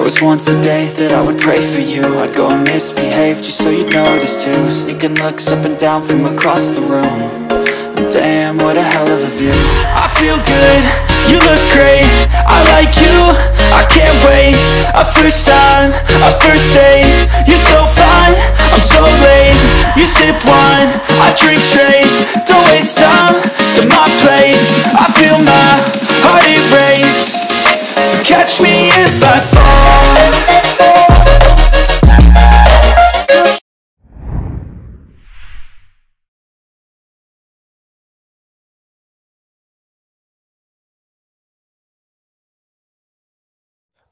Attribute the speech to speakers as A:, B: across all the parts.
A: was once a day that I would pray for you I'd go and misbehave just so you'd notice too Sneaking looks up and down from across the room and Damn, what a hell of a view I feel good, you look great I like you, I can't wait A first time, a first date you sip wine, I drink straight Don't waste time to my place I feel my heart erase So catch me if I fall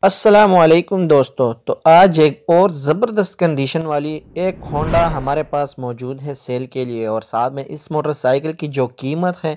A: असलकुम दोस्तों तो आज एक और ज़बरदस्त condition वाली एक Honda हमारे पास मौजूद है सेल के लिए और साथ में इस मोटरसाइकिल की जो कीमत है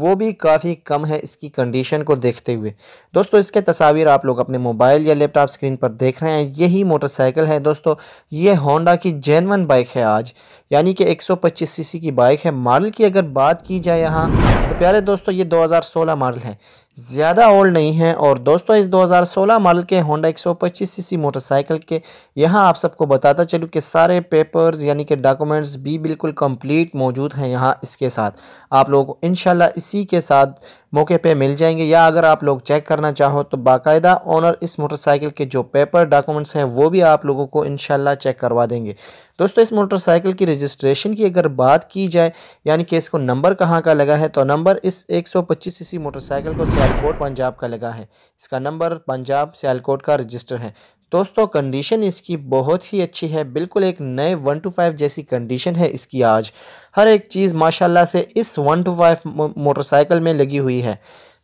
A: वो भी काफ़ी कम है इसकी कंडीशन को देखते हुए दोस्तों इसके तस्वीर आप लोग अपने मोबाइल या लैपटॉप स्क्रीन पर देख रहे हैं यही मोटरसाइकिल है दोस्तों ये होंडा की जेनवन बाइक है आज यानी कि 125 सीसी की बाइक है मॉडल की अगर बात की जाए यहाँ तो प्यारे दोस्तों ये 2016 मॉडल है ज़्यादा ओल्ड नहीं है और दोस्तों इस 2016 मॉडल के होंडा 125 सीसी मोटरसाइकिल के यहाँ आप सबको बताता चलूँ कि सारे पेपर्स यानी कि डॉक्यूमेंट्स भी बिल्कुल कंप्लीट मौजूद हैं यहाँ इसके साथ आप लोगों को इन इसी के साथ मौके पे मिल जाएंगे या अगर आप लोग चेक करना चाहो तो बाकायदा ऑनर इस मोटरसाइकिल के जो पेपर डॉक्यूमेंट्स हैं वो भी आप लोगों को इनशाला चेक करवा देंगे दोस्तों इस मोटरसाइकिल की रजिस्ट्रेशन की अगर बात की जाए यानी कि इसको नंबर कहाँ का लगा है तो नंबर इस 125 सीसी मोटरसाइकिल को सियालकोट पंजाब का लगा है इसका नंबर पंजाब सियालकोट का रजिस्टर है दोस्तों कंडीशन इसकी बहुत ही अच्छी है बिल्कुल एक नए वन टू फाइव जैसी कंडीशन है इसकी आज हर एक चीज़ माशाल्लाह से इस वन टू फाइव मोटरसाइकिल में लगी हुई है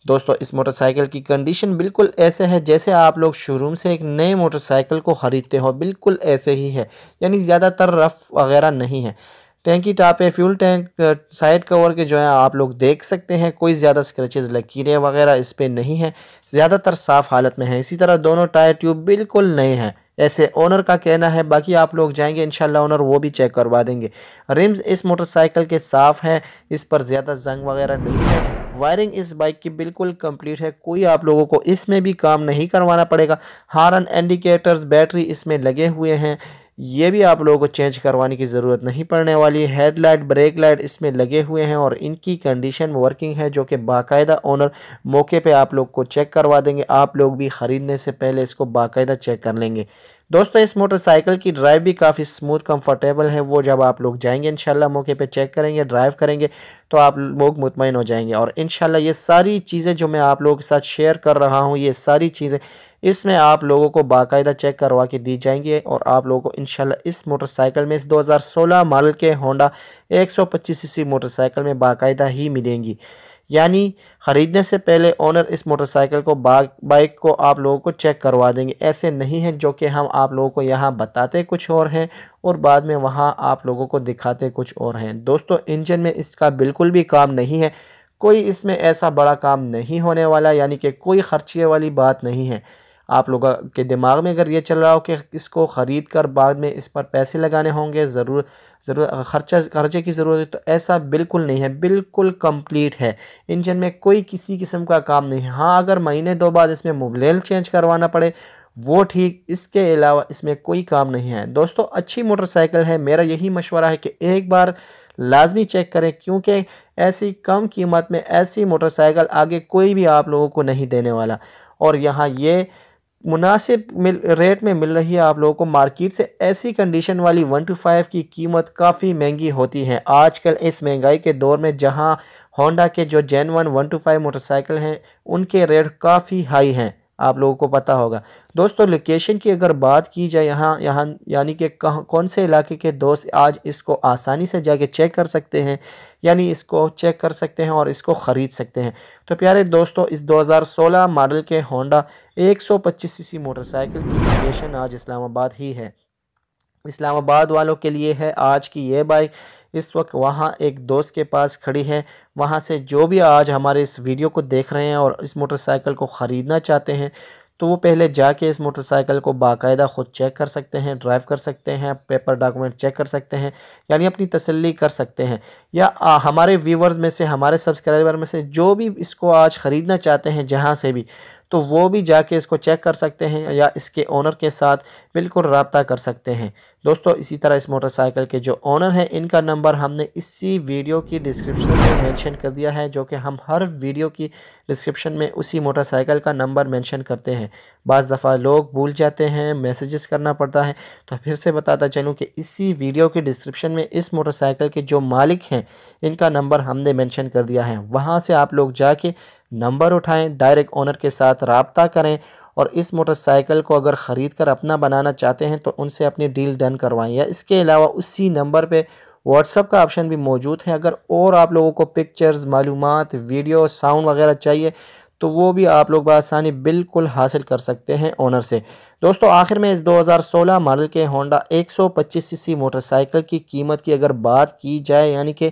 A: दोस्तों इस मोटरसाइकिल की कंडीशन बिल्कुल ऐसे है जैसे आप लोग शोरूम से एक नए मोटरसाइकिल को ख़रीदते हो बिल्कुल ऐसे ही है यानी ज़्यादातर रफ़ वगैरह नहीं है टैंकी टाप है फ्यूल टैंक साइड कवर के जो है आप लोग देख सकते हैं कोई ज़्यादा स्क्रचेज़ लकीरें वगैरह इस पर नहीं है ज़्यादातर साफ़ हालत में है इसी तरह दोनों टायर ट्यूब बिल्कुल नए हैं ऐसे ओनर का कहना है बाकी आप लोग जाएंगे इंशाल्लाह ओनर वो भी चेक करवा देंगे रिम्स इस मोटरसाइकिल के साफ़ हैं इस पर ज़्यादा जंग वगैरह नहीं है वायरिंग इस बाइक की बिल्कुल कंप्लीट है कोई आप लोगों को इसमें भी काम नहीं करवाना पड़ेगा हारन इंडिकेटर्स बैटरी इसमें लगे हुए हैं ये भी आप लोगों को चेंज करवाने की ज़रूरत नहीं पड़ने वाली हेडलाइट ब्रेक लाइट इसमें लगे हुए हैं और इनकी कंडीशन वर्किंग है जो कि बाकायदा ओनर मौके पे आप लोग को चेक करवा देंगे आप लोग भी ख़रीदने से पहले इसको बाकायदा चेक कर लेंगे दोस्तों इस मोटरसाइकिल की ड्राइव भी काफ़ी स्मूथ कंफर्टेबल है वो जब आप लोग जाएंगे इंशाल्लाह मौके पे चेक करेंगे ड्राइव करेंगे तो आप लोग मुतमिन हो जाएंगे और इंशाल्लाह ये सारी चीज़ें जो मैं आप लोगों के साथ शेयर कर रहा हूँ ये सारी चीज़ें इसमें आप लोगों को बाकायदा चेक करवा के दी जाएंगी और आप लोगों को इनशाला इस मोटरसाइकिल में इस 2016 मॉडल के होंडा 125 सीसी मोटरसाइकिल में बाकायदा ही मिलेंगी यानी ख़रीदने से पहले ओनर इस मोटरसाइकिल को बाइक को आप लोगों को चेक करवा देंगे ऐसे नहीं है जो कि हम आप लोगों को यहाँ बताते कुछ और हैं और बाद में वहाँ आप लोगों को दिखाते कुछ और हैं दोस्तों इंजन में इसका बिल्कुल भी काम नहीं है कोई इसमें ऐसा बड़ा काम नहीं होने वाला यानी कि कोई खर्चे वाली बात नहीं है आप लोगों के दिमाग में अगर ये चल रहा हो कि इसको ख़रीद कर बाद में इस पर पैसे लगाने होंगे ज़रूर ज़रूर खर्चा खर्चे की ज़रूरत है तो ऐसा बिल्कुल नहीं है बिल्कुल कंप्लीट है इंजन में कोई किसी किस्म का काम नहीं है हाँ अगर महीने दो बाद इसमें मुबलेल चेंज करवाना पड़े वो ठीक इसके अलावा इसमें कोई काम नहीं है दोस्तों अच्छी मोटरसाइकिल है मेरा यही मशवरा है कि एक बार लाजमी चेक करें क्योंकि ऐसी कम कीमत में ऐसी मोटरसाइकिल आगे कोई भी आप लोगों को नहीं देने वाला और यहाँ ये मुनासिब मिल रेट में मिल रही है आप लोगों को मार्केट से ऐसी कंडीशन वाली वन टू फाइव की कीमत काफ़ी महंगी होती है आजकल इस महंगाई के दौर में जहां होंडा के जो जैन one one two five motorcycle हैं उनके रेट काफ़ी हाई हैं आप लोगों को पता होगा दोस्तों लोकेशन की अगर बात की जाए यहाँ यहाँ यानी कि कौन से इलाके के दोस्त आज इसको आसानी से जाके चेक कर सकते हैं यानी इसको चेक कर सकते हैं और इसको ख़रीद सकते हैं तो प्यारे दोस्तों इस 2016 मॉडल के होंडा 125 सीसी मोटरसाइकिल की लोकेशन आज इस्लामाबाद ही है इस्लामाबाद वालों के लिए है आज की ये बाइक इस वक्त वहाँ एक दोस्त के पास खड़ी है वहाँ से जो भी आज हमारे इस वीडियो को देख रहे हैं और इस मोटरसाइकिल को ख़रीदना चाहते हैं तो वो पहले जाके इस मोटरसाइकिल को बाकायदा ख़ुद चेक कर सकते हैं ड्राइव कर सकते हैं पेपर डॉक्यूमेंट चेक कर सकते हैं यानी अपनी तसल्ली कर सकते हैं या आ, हमारे व्यूवर्स में से हमारे सब्सक्राइबर में से जो भी इसको आज ख़रीदना चाहते हैं जहाँ से भी तो वो भी जाके इसको चेक कर सकते हैं या इसके ओनर के साथ बिल्कुल रबता कर सकते हैं दोस्तों इसी तरह इस मोटरसाइकिल के जो ऑनर हैं इनका नंबर हमने इसी वीडियो की डिस्क्रिप्शन में मेंशन कर दिया है जो कि हम हर वीडियो की डिस्क्रिप्शन में उसी मोटरसाइकिल का नंबर मेंशन करते हैं बज़ दफ़ा लोग भूल जाते हैं मैसेजेस करना पड़ता है तो फिर से बताता चलूँ कि इसी वीडियो के डिस्क्रिप्शन में इस मोटरसाइकिल के जो मालिक हैं इनका नंबर हमने मैंशन कर दिया है वहाँ से आप लोग जाके नंबर उठाएँ डायरेक्ट ऑनर के साथ रबता करें और इस मोटरसाइकिल को अगर ख़रीद कर अपना बनाना चाहते हैं तो उनसे अपनी डील डन करवाएं या इसके अलावा उसी नंबर पे व्हाट्सअप का ऑप्शन भी मौजूद है अगर और आप लोगों को पिक्चर्स मालूम वीडियो साउंड वगैरह चाहिए तो वो भी आप लोग बसानी बिल्कुल हासिल कर सकते हैं ओनर से दोस्तों आखिर में इस 2016 मॉडल के होंडा 125 सीसी मोटरसाइकिल की कीमत की अगर बात की जाए यानी कि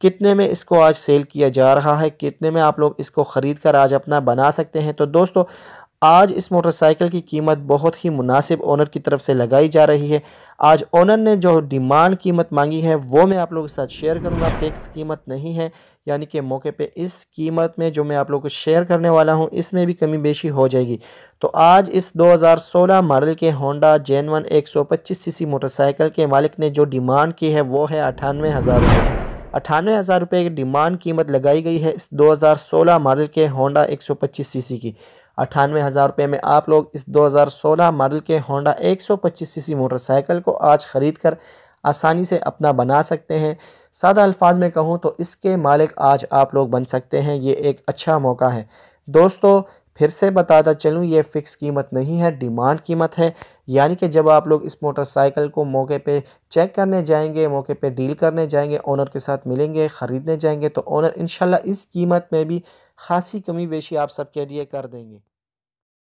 A: कितने में इसको आज सेल किया जा रहा है कितने में आप लोग इसको ख़रीद कर आज अपना बना सकते हैं तो दोस्तों आज इस मोटरसाइकिल की कीमत बहुत ही मुनासिब ओनर की तरफ से लगाई जा रही है आज ओनर ने जो डिमांड कीमत मांगी है वो मैं आप लोगों के साथ शेयर करूंगा फिक्स कीमत नहीं है यानी कि मौके पे इस कीमत में जो मैं आप लोगों को शेयर करने वाला हूं इसमें भी कमी बेशी हो जाएगी तो आज इस 2016 मॉडल के होंडा जेन वन एक सौ मोटरसाइकिल के मालिक ने जो डिमांड की है वो है अठानवे हज़ार रुपये अठानवे हज़ार रुपये की डिमांड कीमत लगाई गई है इस दो मॉडल के होंडा एक सौ की अट्ठानवे हज़ार रुपये में आप लोग इस 2016 मॉडल के होंडा 125 सीसी मोटरसाइकिल को आज ख़रीद कर आसानी से अपना बना सकते हैं सादा अल्फाज में कहूँ तो इसके मालिक आज आप लोग बन सकते हैं ये एक अच्छा मौका है दोस्तों फिर से बताता चलूँ ये फ़िक्स कीमत नहीं है डिमांड कीमत है यानी कि जब आप लोग इस मोटरसाइकिल को मौके पे चेक करने जाएंगे मौके पे डील करने जाएंगे ओनर के साथ मिलेंगे ख़रीदने जाएंगे तो ओनर इन इस कीमत में भी खासी कमी बेशी आप सबके लिए कर देंगे